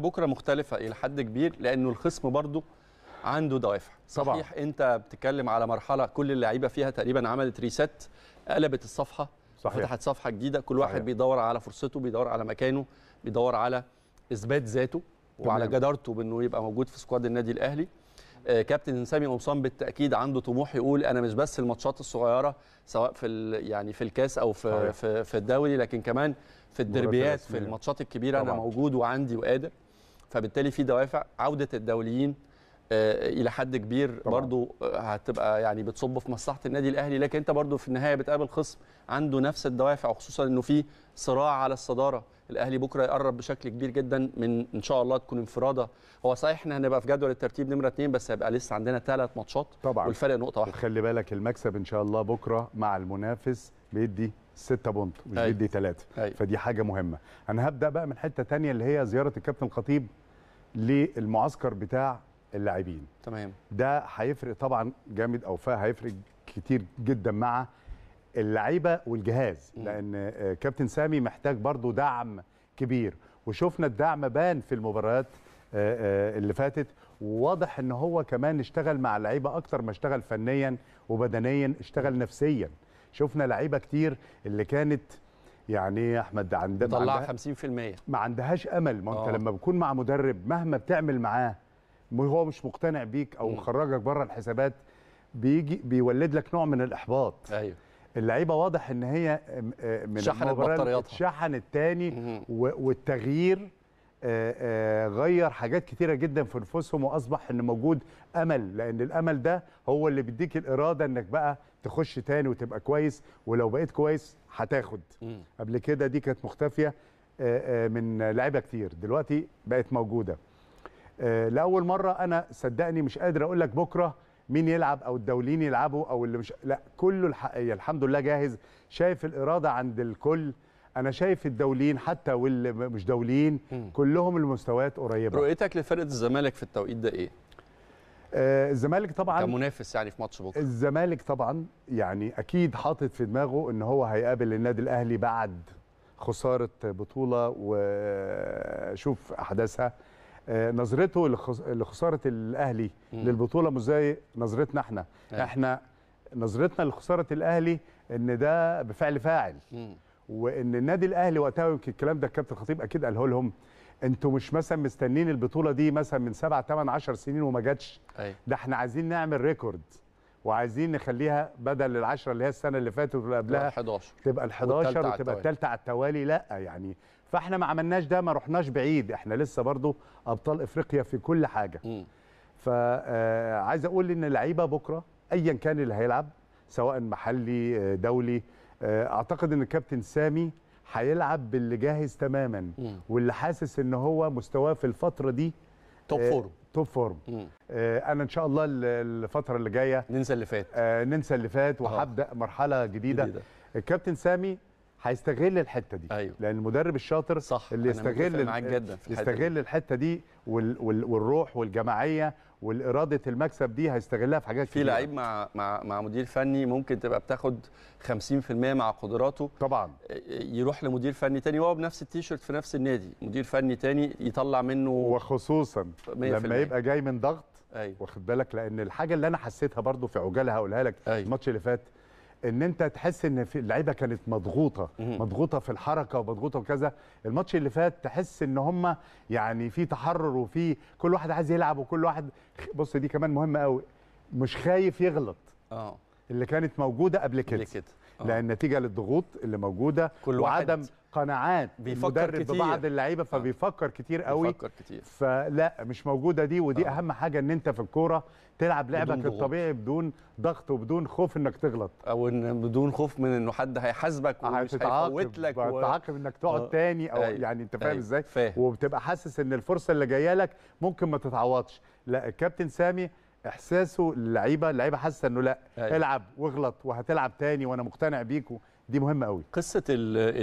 بكره مختلفه الى حد كبير لانه الخصم برضه عنده دوافع طبعا صحيح انت بتتكلم على مرحله كل اللعيبه فيها تقريبا عملت ريست قلبت الصفحه صحيح. فتحت صفحه جديده كل واحد صحيح. بيدور على فرصته بيدور على مكانه بيدور على اثبات ذاته وعلى جدارته بانه يبقى موجود في سكواد النادي الاهلي آه كابتن سامي قمصان بالتاكيد عنده طموح يقول انا مش بس الماتشات الصغيره سواء في يعني في الكاس او في صحيح. في الدوري لكن كمان في الدربيات في الماتشات الكبيره طبعا. انا موجود وعندي وقادر فبالتالي في دوافع عوده الدوليين آه، الى حد كبير طبعا. برضو آه، هتبقى يعني بتصب في مصلحه النادي الاهلي لكن انت برضو في النهايه بتقابل خصم عنده نفس الدوافع وخصوصا انه في صراع على الصداره الاهلي بكره يقرب بشكل كبير جدا من ان شاء الله تكون انفراده هو صحيح احنا هنبقى في جدول الترتيب نمره اثنين بس هيبقى لسه عندنا ثلاث ماتشات طبعا والفرق نقطه واحده وخلي بالك المكسب ان شاء الله بكره مع المنافس بيدي ستة بونت مش أي. أيوة. بيدي ثلاثه أيوة. فدي حاجه مهمه انا هبدا بقى من حته ثانيه اللي هي زياره الكابتن الخطيب للمعسكر بتاع اللاعبين تمام ده هيفرق طبعا جامد او هيفرق كتير جدا مع اللعيبه والجهاز م. لان آه، كابتن سامي محتاج برضو دعم كبير وشفنا الدعم بان في المباريات آه، آه، اللي فاتت وواضح ان هو كمان اشتغل مع اللعيبه اكتر ما اشتغل فنيا وبدنيا اشتغل نفسيا شفنا لعيبه كتير اللي كانت يعني ايه يا احمد عندنا طلع 50% ما عندهاش امل ما انت آه. لما بتكون مع مدرب مهما بتعمل معاه هو مش مقتنع بيك او خرجك بره الحسابات بيجي بيولد لك نوع من الاحباط ايوه اللعيبه واضح ان هي آه، آه، من شحنت بطارياتها شحنت تاني والتغيير آه، آه، غير حاجات كتيره جدا في نفوسهم واصبح ان موجود امل لان الامل ده هو اللي بيديك الاراده انك بقى تخش تاني وتبقى كويس ولو بقيت كويس هتاخد قبل كده دي كانت مختفيه آه، من لعيبه كتير دلوقتي بقت موجوده لاول مره انا صدقني مش قادر اقول لك بكره مين يلعب او الدوليين يلعبوا او اللي مش لا كله الحق... الحمد لله جاهز شايف الاراده عند الكل انا شايف الدوليين حتى واللي مش دوليين كلهم المستويات قريبه رؤيتك لفرقه الزمالك في التوقيت ده ايه آه الزمالك طبعا كمنافس يعني في ماتش بكره الزمالك طبعا يعني اكيد حاطط في دماغه ان هو هيقابل النادي الاهلي بعد خساره بطوله وشوف احداثها آه، نظرته لخساره الاهلي م. للبطوله مش زي نظرتنا احنا أي. أيوة. احنا نظرتنا لخساره الاهلي ان ده بفعل فاعل م. وان النادي الاهلي وقتها يمكن الكلام ده الكابتن الخطيب اكيد قاله لهم انتوا مش مثلا مستنين البطوله دي مثلا من 7 8 10 سنين وما جاتش أيوة. ده احنا عايزين نعمل ريكورد وعايزين نخليها بدل ال10 اللي هي السنه اللي فاتت واللي قبلها 11 تبقى ال 11 وتبقى الثالثه على التوالي لا يعني فاحنا ما عملناش ده ما رحناش بعيد احنا لسه برضو ابطال افريقيا في كل حاجه ف آه، عايز اقول ان اللعيبه بكره ايا كان اللي هيلعب سواء محلي آه، دولي آه، اعتقد ان الكابتن سامي هيلعب باللي جاهز تماما واللي حاسس ان هو مستواه في الفتره دي توب آه، فورم توب فورم آه، انا ان شاء الله الفتره اللي جايه ننسى اللي فات آه ننسى اللي فات وهبدا مرحله جديده, جديدة. الكابتن سامي هيستغل الحته دي أيوه. لان المدرب الشاطر صح اللي يستغل معاك جدا في الحته يستغل الحته دي وال والروح والجماعيه والاراده المكسب دي هيستغلها في حاجات كتير في لعيب مع مع مع مدير فني ممكن تبقى بتاخد 50% مع قدراته طبعا آه، آه، يروح لمدير فني تاني وهو بنفس التيشيرت في نفس النادي مدير فني تاني يطلع منه وخصوصا لما يبقى جاي من ضغط أيوة. واخد بالك لان الحاجه اللي انا حسيتها برضو في عجاله هقولها لك أيوة. الماتش اللي فات ان انت تحس ان في اللعيبه كانت مضغوطه مضغوطه في الحركه ومضغوطه وكذا الماتش اللي فات تحس ان هم يعني في تحرر وفي كل واحد عايز يلعب وكل واحد بص دي كمان مهمه قوي مش خايف يغلط اه اللي كانت موجوده قبل كده, قبل كده. آه. لان نتيجه للضغوط اللي موجوده كل وعدم واحد. قناعات بيفكر كتير ببعض اللعيبه آه. فبيفكر كتير قوي بيفكر كتير فلا مش موجوده دي ودي آه. اهم حاجه ان انت في الكوره تلعب لعبك الطبيعي بدون ضغط وبدون خوف انك تغلط او إن بدون خوف من انه حد هيحاسبك ومش هيفوت لك و... انك تقعد آه. تاني او أيوه. يعني انت فاهم أيوة. ازاي فاهم. وبتبقى حاسس ان الفرصه اللي جايه لك ممكن ما تتعوضش لا الكابتن سامي احساسه اللعيبه اللعيبه حاسه انه لا أيوه. العب واغلط وهتلعب تاني وانا مقتنع بيكوا دي مهمه قوي قصه ال